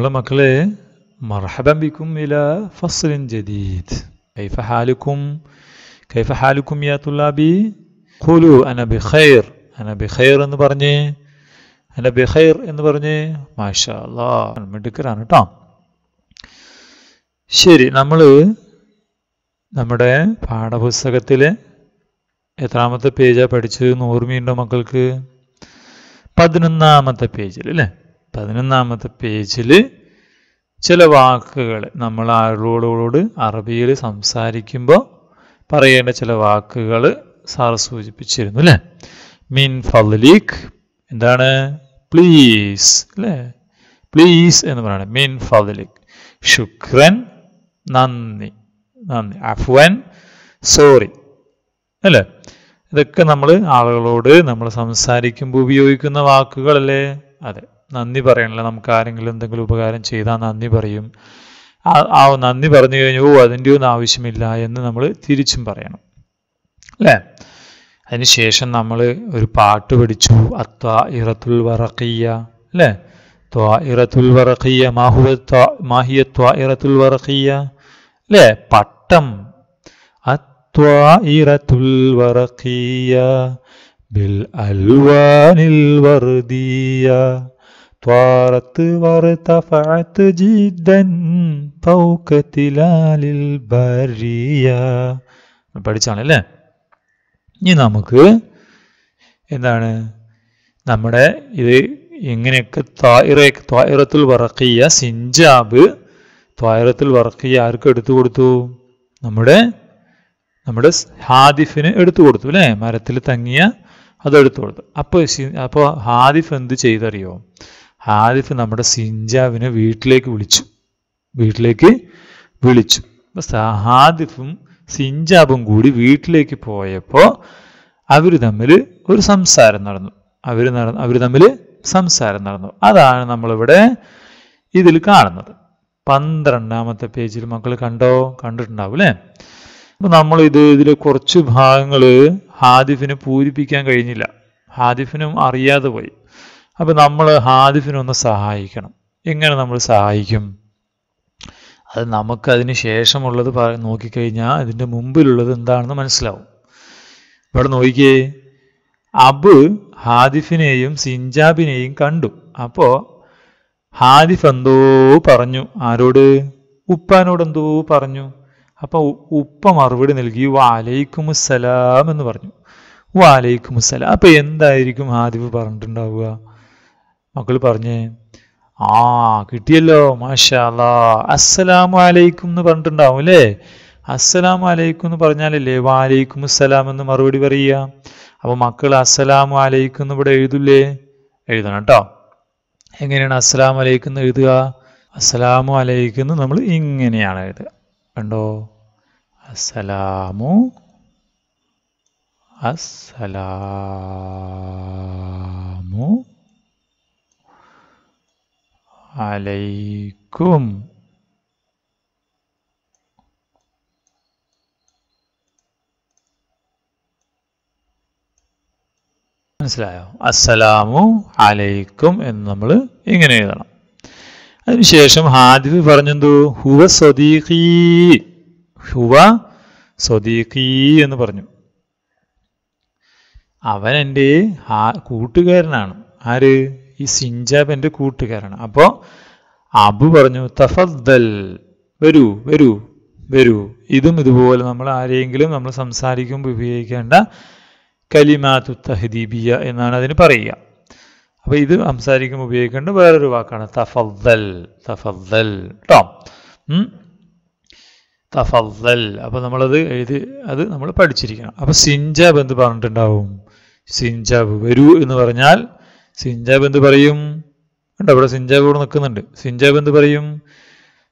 പ്രിയമുള്ള മക്കളെ മർഹബിക്കും ഇല ഫസ്ലിൻ ജദീദ് കൈഫ ഹാലുക്കും കൈഫ ഹാലുക്കും യാ ഖുലു അന ബിഖൈർ അന ബിഖൈർ എന്ന് പറഞ്ഞ് അന ബിഖൈർ എന്ന് പറഞ്ഞ് മാഷാ മിടുക്കരാണ് കേട്ടോ ശരി നമ്മൾ നമ്മുടെ പാഠപുസ്തകത്തിലെ എത്രാമത്തെ പേജാണ് പഠിച്ചത് എന്ന് ഓർമ്മയുണ്ടോ മക്കൾക്ക് പതിനൊന്നാമത്തെ പേജിൽ അല്ലേ പതിനൊന്നാമത്തെ പേജിൽ ചില വാക്കുകൾ നമ്മൾ ആരോടോട് അറബിയിൽ സംസാരിക്കുമ്പോൾ പറയേണ്ട ചില വാക്കുകൾ സാറ് സൂചിപ്പിച്ചിരുന്നു അല്ലേ മീൻ ഫലീഖ് എന്താണ് പ്ലീസ് അല്ലേ പ്ലീസ് എന്ന് പറയുന്നത് മീൻ ഫലീഖ് ശുക്രൻ നന്ദി നന്ദി അഫ്വൻ സോറി അല്ലേ ഇതൊക്കെ നമ്മൾ ആളുകളോട് നമ്മൾ സംസാരിക്കുമ്പോൾ ഉപയോഗിക്കുന്ന വാക്കുകളല്ലേ അതെ നന്ദി പറയണല്ലോ നമുക്ക് ആരെങ്കിലും എന്തെങ്കിലും ഉപകാരം ചെയ്താൽ നന്ദി പറയും ആ നന്ദി പറഞ്ഞു കഴിഞ്ഞു ഓ അതിൻ്റെ ഒന്നും ആവശ്യമില്ല എന്ന് നമ്മൾ തിരിച്ചും പറയണം അല്ലേ അതിനുശേഷം നമ്മൾ ഒരു പാട്ട് പഠിച്ചു അത്വ ഇറത്തുൽ വറക്കയ്യ അല്ലേ ത്വാ ഇറത്തുൽ വറക്കയ്യ മാഹുവ മാഹിയ ത്വ ഇറത്തുൽ വറക്കയ്യ അല്ലേ പട്ടം അത്വ ഇറത്തുൽ വറക്കിയ ബിൽ അൽവാനിൽ വർദിയ طارت وارتفعت جدا فوق تلال البرية പഠിച്ചാണല്ലേ ഇനി നമുക്ക് എന്താണ് നമ്മുടെ ഇത് ഇങ്ങനെയൊക്കെ തായിറയൊക്കെ തായിറത്തിൽ വറക്കിയ സിഞ്ചാബ് തായിറത്തിൽ വറക്കിയ ആർക്ക് എടുത്തു കൊടുത്തു നമ്മുടെ നമ്മുടെ ഹാദിഫിന് എടുത്തു കൊടുത്തു അല്ലേ മരത്തിൽ തങ്ങിയ അത് എടുത്തു കൊടുത്തു അപ്പോൾ അപ്പോൾ ഹാദിഫ് എന്ത് ചെയ്തറിയോ ഹാരിഫ് നമ്മുടെ സിഞ്ചാവിനെ വീട്ടിലേക്ക് വിളിച്ചു വീട്ടിലേക്ക് വിളിച്ചു ഹാദിഫും സിഞ്ചാബും കൂടി വീട്ടിലേക്ക് പോയപ്പോൾ അവർ തമ്മിൽ ഒരു സംസാരം നടന്നു അവർ നടന്നു അവർ തമ്മിൽ സംസാരം നടന്നു അതാണ് നമ്മളിവിടെ ഇതിൽ കാണുന്നത് പന്ത്രണ്ടാമത്തെ പേജിൽ മക്കൾ കണ്ടോ കണ്ടിട്ടുണ്ടാവും അല്ലേ അപ്പോൾ നമ്മൾ ഇത് ഇതിലെ കുറച്ച് ഭാഗങ്ങൾ ഹാദിഫിന് പൂരിപ്പിക്കാൻ കഴിഞ്ഞില്ല ഹാദിഫിനും അറിയാതെ പോയി അപ്പോൾ നമ്മൾ ഹാദിഫിനൊന്ന് സഹായിക്കണം എങ്ങനെ നമ്മൾ സഹായിക്കും അത് നമുക്കതിന് ശേഷമുള്ളത് പറ നോക്കിക്കഴിഞ്ഞാൽ അതിൻ്റെ മുമ്പിലുള്ളത് എന്താണെന്ന് മനസ്സിലാവും ഇവിടെ നോക്കിയേ അബ് ഹാദിഫിനെയും സിഞ്ചാബിനെയും കണ്ടു അപ്പോൾ ഹാദിഫ് എന്തോ പറഞ്ഞു ആരോട് ഉപ്പാനോട് എന്തോ പറഞ്ഞു അപ്പോൾ ഉപ്പ മറുപടി നൽകി സലാം എന്ന് പറഞ്ഞു സലാം അപ്പോൾ എന്തായിരിക്കും ഹാദിഫ് പറഞ്ഞിട്ടുണ്ടാവുക മക്കൾ പറഞ്ഞ് ആ കിട്ടിയല്ലോ മാഷാല അസ്സലാമു അലൈക്കും എന്ന് പറഞ്ഞിട്ടുണ്ടാവും അല്ലേ അസ്സലാമു അലൈക്കും എന്ന് പറഞ്ഞാലല്ലേ വാലൈക്കും അസ്സലാം എന്ന് മറുപടി പറയുക അപ്പോൾ മക്കൾ അസ്സലാമു അലൈക്കും എന്ന് ഇവിടെ എഴുതില്ലേ എഴുതണം കേട്ടോ എങ്ങനെയാണ് അസ്സലാമു അലൈക്കും എന്ന് എഴുതുക അസ്സലാമു അലൈക്കും എന്ന് നമ്മൾ ഇങ്ങനെയാണ് എഴുതുക കണ്ടോ അസ്സലാമു അസ്സലാമു അലൈക്കും മനസ്സിലായോ അസ്സലാമു അലൈക്കും എന്ന് നമ്മൾ ഇങ്ങനെ എഴുതണം അതിനുശേഷം ഹാദിബ് പറഞ്ഞെന്തു ഹുവ സ്വദീഖി ഹുവ സ്വദീഖി എന്ന് പറഞ്ഞു അവൻ എൻ്റെ കൂട്ടുകാരനാണ് ആര് ഈ സിഞ്ചാബ് എൻ്റെ കൂട്ടുകാരാണ് അപ്പോൾ അബു പറഞ്ഞു തഫദ്ദൽ വരൂ വരൂ വരൂ ഇതും ഇതുപോലെ നമ്മൾ ആരെയെങ്കിലും നമ്മൾ സംസാരിക്കുമ്പോൾ ഉപയോഗിക്കേണ്ട കലിമാത്തു തഹദീബിയ എന്നാണ് അതിന് പറയുക അപ്പോൾ ഇത് സംസാരിക്കുമ്പോൾ ഉപയോഗിക്കേണ്ട വേറൊരു വാക്കാണ് തഫദ്ദൽ തഫദ്ദൽ കേട്ടോ തഫദ്ദൽ അപ്പോൾ നമ്മളത് എഴുതി അത് നമ്മൾ പഠിച്ചിരിക്കണം അപ്പോൾ സിഞ്ചാബ് എന്ത് പറഞ്ഞിട്ടുണ്ടാവും സിഞ്ചാബ് വരൂ എന്ന് പറഞ്ഞാൽ സിഞ്ചാബ് എന്ത് പറയും ഉണ്ട് അവിടെ സിഞ്ചാബ് ഇവിടെ നിൽക്കുന്നുണ്ട് സിഞ്ചാബ് എന്ത് പറയും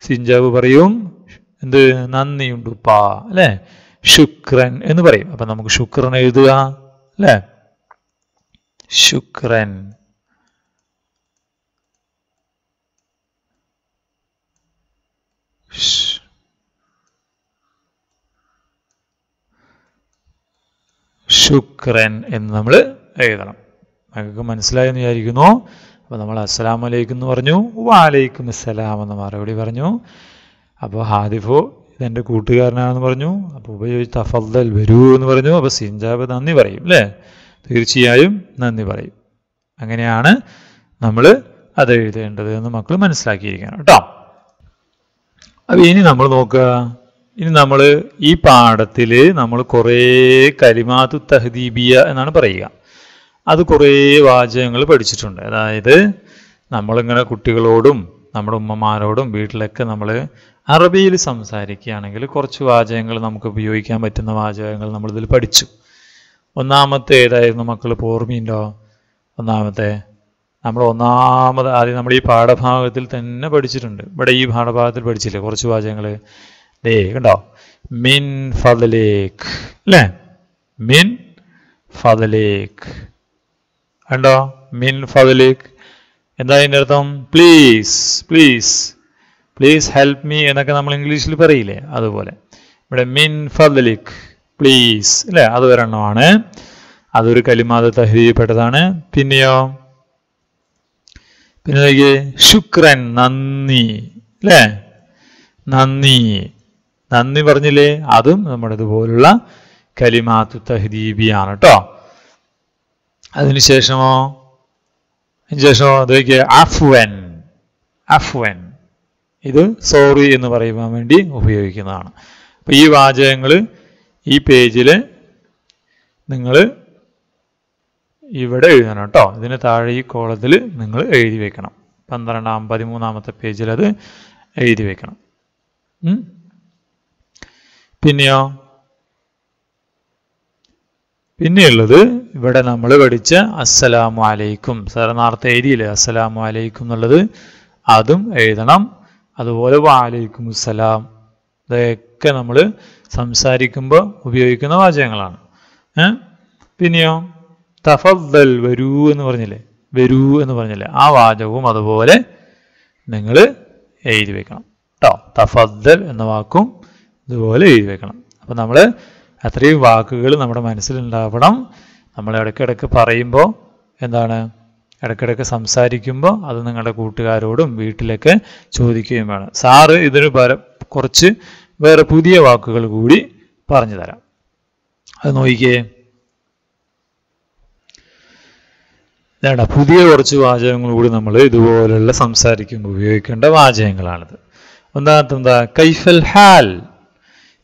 സിഞ്ചാബ് പറയും എന്ത് നന്ദിയുണ്ട് പാ അല്ലേ ശുക്രൻ എന്ന് പറയും അപ്പം നമുക്ക് ശുക്രൻ എഴുതുക അല്ലേ ശുക്രൻ ശുക്രൻ എന്ന് നമ്മൾ എഴുതണം ഞങ്ങൾക്ക് മനസ്സിലായെന്ന് വിചാരിക്കുന്നു അപ്പോൾ നമ്മൾ അസ്സലാം വലൈക്കും എന്ന് പറഞ്ഞു വാലൈക്കും അസ്സലാം എന്ന് മറുപടി പറഞ്ഞു അപ്പോൾ ഹാദിഫോ ഇതെൻ്റെ കൂട്ടുകാരനാണെന്ന് പറഞ്ഞു അപ്പോൾ ഉപയോഗിച്ച് തഫദൽ വരൂ എന്ന് പറഞ്ഞു അപ്പോൾ സിഞ്ചാബ് നന്ദി പറയും അല്ലേ തീർച്ചയായും നന്ദി പറയും അങ്ങനെയാണ് നമ്മൾ അത് എഴുതേണ്ടത് എന്ന് മക്കൾ മനസ്സിലാക്കിയിരിക്കണം കേട്ടോ അപ്പോൾ ഇനി നമ്മൾ നോക്കുക ഇനി നമ്മൾ ഈ പാഠത്തിൽ നമ്മൾ കുറേ കരിമാതു തഹദീബിയ എന്നാണ് പറയുക അത് കുറേ വാചകങ്ങൾ പഠിച്ചിട്ടുണ്ട് അതായത് നമ്മളിങ്ങനെ കുട്ടികളോടും നമ്മുടെ ഉമ്മമാരോടും വീട്ടിലൊക്കെ നമ്മൾ അറബിയിൽ സംസാരിക്കുകയാണെങ്കിൽ കുറച്ച് വാചകങ്ങൾ നമുക്ക് ഉപയോഗിക്കാൻ പറ്റുന്ന വാചകങ്ങൾ നമ്മളിതിൽ പഠിച്ചു ഒന്നാമത്തെ ഏതായിരുന്നു മക്കൾ പോർമീൻ്റോ ഒന്നാമത്തെ നമ്മൾ ഒന്നാമത് ആദ്യം നമ്മൾ ഈ പാഠഭാഗത്തിൽ തന്നെ പഠിച്ചിട്ടുണ്ട് ഇവിടെ ഈ പാഠഭാഗത്തിൽ പഠിച്ചില്ലേ കുറച്ച് വാചകങ്ങൾ ദേ കണ്ടോ മിൻ ഫലേഖ് അല്ലേ മിൻ ഫലേഖ് കണ്ടോ മിൻ ഫദലിക് എന്താ അതിൻ്റെ അർത്ഥം please please please help me എന്നൊക്കെ നമ്മൾ ഇംഗ്ലീഷിൽ പറയില്ലേ അതുപോലെ ഇവിടെ മിൻ ഫദലിക് പ്ലീസ് അല്ലേ അത് ഒരെണ്ണമാണ് അതൊരു കലിമാത തഹരിയപ്പെട്ടതാണ് പിന്നെയോ പിന്നെ നോക്കിയേ ശുക്രൻ നന്ദി അല്ലേ നന്ദി നന്ദി പറഞ്ഞില്ലേ അതും നമ്മുടെ ഇതുപോലുള്ള കലിമാത്തു തഹദീബിയാണ് കേട്ടോ അതിനുശേഷമോ അതിനുശേഷമോ അതൊക്കെ അഫ്വൻ അഫ്വൻ ഇത് സോറി എന്ന് പറയുവാൻ വേണ്ടി ഉപയോഗിക്കുന്നതാണ് അപ്പോൾ ഈ വാചകങ്ങൾ ഈ പേജിൽ നിങ്ങൾ ഇവിടെ എഴുതണം കേട്ടോ ഇതിന് താഴെ ഈ കോളത്തിൽ നിങ്ങൾ എഴുതി വെക്കണം പന്ത്രണ്ടാം പതിമൂന്നാമത്തെ പേജിൽ അത് എഴുതി വെക്കണം പിന്നെയോ പിന്നെയുള്ളത് ഇവിടെ നമ്മൾ പഠിച്ച അസ്സലാമു അലൈക്കും സാർ എഴുതിയില്ലേ അസ്സലാമു അലൈക്കും എന്നുള്ളത് അതും എഴുതണം അതുപോലെ വാലൈക്കും അസ്സലാം ഇതൊക്കെ നമ്മൾ സംസാരിക്കുമ്പോൾ ഉപയോഗിക്കുന്ന വാചകങ്ങളാണ് പിന്നെയോ തഫദ്ദൽ വരൂ എന്ന് പറഞ്ഞില്ലേ വരൂ എന്ന് പറഞ്ഞില്ലേ ആ വാചകവും അതുപോലെ നിങ്ങൾ എഴുതി വെക്കണം കേട്ടോ തഫദ്ദൽ എന്ന വാക്കും ഇതുപോലെ എഴുതി വെക്കണം അപ്പം നമ്മൾ അത്രയും വാക്കുകൾ നമ്മുടെ മനസ്സിലുണ്ടാവണം നമ്മൾ ഇടയ്ക്കിടയ്ക്ക് പറയുമ്പോൾ എന്താണ് ഇടയ്ക്കിടയ്ക്ക് സംസാരിക്കുമ്പോൾ അത് നിങ്ങളുടെ കൂട്ടുകാരോടും വീട്ടിലൊക്കെ ചോദിക്കുകയും വേണം സാറ് ഇതിന് കുറച്ച് വേറെ പുതിയ വാക്കുകൾ കൂടി പറഞ്ഞു തരാം അത് നോക്കിക്കേ വേണ്ട പുതിയ കുറച്ച് വാചകങ്ങൾ കൂടി നമ്മൾ ഇതുപോലുള്ള സംസാരിക്കുമ്പോൾ ഉപയോഗിക്കേണ്ട വാചകങ്ങളാണിത് ഒന്നാമത്തെന്താ കൈഫൽ ഹാൽ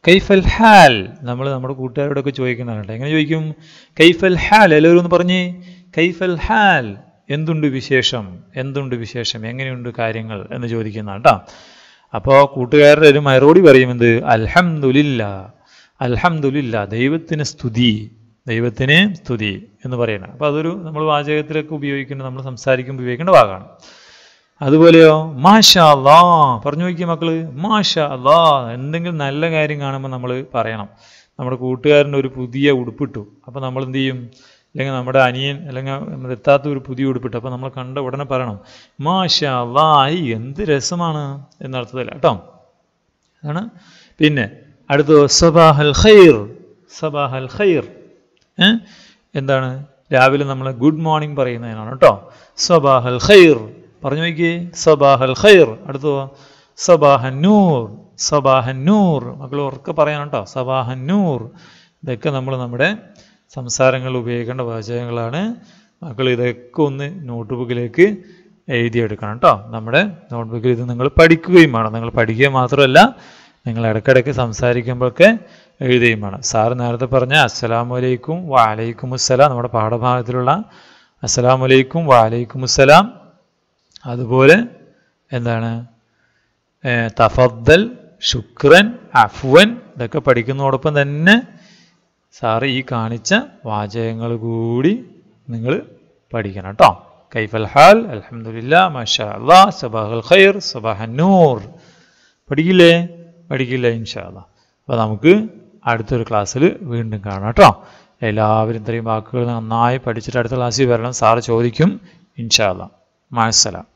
കൈഫൽ ഹാൽ നമ്മൾ നമ്മുടെ കൂട്ടുകാരോടൊക്കെ ചോദിക്കുന്നതാണ് എങ്ങനെ ചോദിക്കും കൈഫൽ ഹാൽ എല്ലാവരും ഒന്ന് പറഞ്ഞ് കൈഫൽ ഹാൽ എന്തുണ്ട് വിശേഷം എന്തുണ്ട് വിശേഷം എങ്ങനെയുണ്ട് കാര്യങ്ങൾ എന്ന് ചോദിക്കുന്നതാണ് കേട്ടോ അപ്പോൾ കൂട്ടുകാരുടെ ഒരു മറുപടി പറയുമെന്ത് അൽഹംദുലില്ല അൽഹംദുലില്ല ദൈവത്തിന് സ്തുതി ദൈവത്തിന് സ്തുതി എന്ന് പറയണം അപ്പോൾ അതൊരു നമ്മൾ വാചകത്തിലൊക്കെ ഉപയോഗിക്കുന്ന നമ്മൾ സംസാരിക്കുമ്പോൾ ഉപയോഗിക്കേണ്ട ഭാഗമാണ് അതുപോലെയോ മാഷാ പറഞ്ഞു നോക്കിയ മക്കള് മാഷാ എന്തെങ്കിലും നല്ല കാര്യം കാണുമ്പോൾ നമ്മൾ പറയണം നമ്മുടെ കൂട്ടുകാരൻ്റെ ഒരു പുതിയ ഉടുപ്പിട്ടു അപ്പോൾ നമ്മൾ എന്ത് ചെയ്യും അല്ലെങ്കിൽ നമ്മുടെ അനിയൻ അല്ലെങ്കിൽ എത്താത്ത ഒരു പുതിയ ഉടുപ്പിട്ടു അപ്പോൾ നമ്മൾ കണ്ട ഉടനെ പറയണം മാഷാ അല്ലാ എന്ത് രസമാണ് എന്നർത്ഥത്തില്ല കേട്ടോ അതാണ് പിന്നെ അടുത്തത് സബാഹൽ ഖൈർ സബാഹൽ ഖൈർ എന്താണ് രാവിലെ നമ്മൾ ഗുഡ് മോർണിംഗ് പറയുന്നതിനാണ് കേട്ടോ സബാഹൽ ഖൈർ പറഞ്ഞു നോക്കിയേ സബാഹൽ ഖൈർ നൂർ സബാഹൻ നൂർ മക്കൾ ഉറക്കെ പറയണം കേട്ടോ നൂർ ഇതൊക്കെ നമ്മൾ നമ്മുടെ സംസാരങ്ങൾ ഉപയോഗിക്കേണ്ട വാചകങ്ങളാണ് മക്കൾ ഇതൊക്കെ ഒന്ന് നോട്ട്ബുക്കിലേക്ക് എഴുതിയെടുക്കണം കേട്ടോ നമ്മുടെ നോട്ട്ബുക്കിൽ ഇത് നിങ്ങൾ പഠിക്കുകയും വേണം നിങ്ങൾ പഠിക്കുക മാത്രമല്ല നിങ്ങൾ ഇടയ്ക്കിടയ്ക്ക് സംസാരിക്കുമ്പോഴൊക്കെ എഴുതുകയും വേണം സാർ നേരത്തെ പറഞ്ഞ അസ്സലാമലൈക്കും വാലൈക്കും അസ്സലാം നമ്മുടെ പാഠഭാഗത്തിലുള്ള അസ്സലാമലൈക്കും വാലൈക്കും അസ്സലാം അതുപോലെ എന്താണ് തഫദ്ദൽ ശുക്രൻ അഫ്വൻ ഇതൊക്കെ പഠിക്കുന്നതോടൊപ്പം തന്നെ സാറ് ഈ കാണിച്ച വാചകങ്ങൾ കൂടി നിങ്ങൾ പഠിക്കണം കേട്ടോ കൈഫൽ ഹാൽ അലഹമില്ല മഷാ ഖൈർ സബാഹന്നൂർ പഠിക്കില്ലേ പഠിക്കില്ല ഇൻഷാല്ല അപ്പോൾ നമുക്ക് അടുത്തൊരു ക്ലാസ്സിൽ വീണ്ടും കാണാം കേട്ടോ എല്ലാവരും ഇത്രയും വാക്കുകൾ നന്നായി പഠിച്ചിട്ട് അടുത്ത ക്ലാസ്സിൽ വരണം സാറ് ചോദിക്കും ഇൻഷാല്ല മാസലാം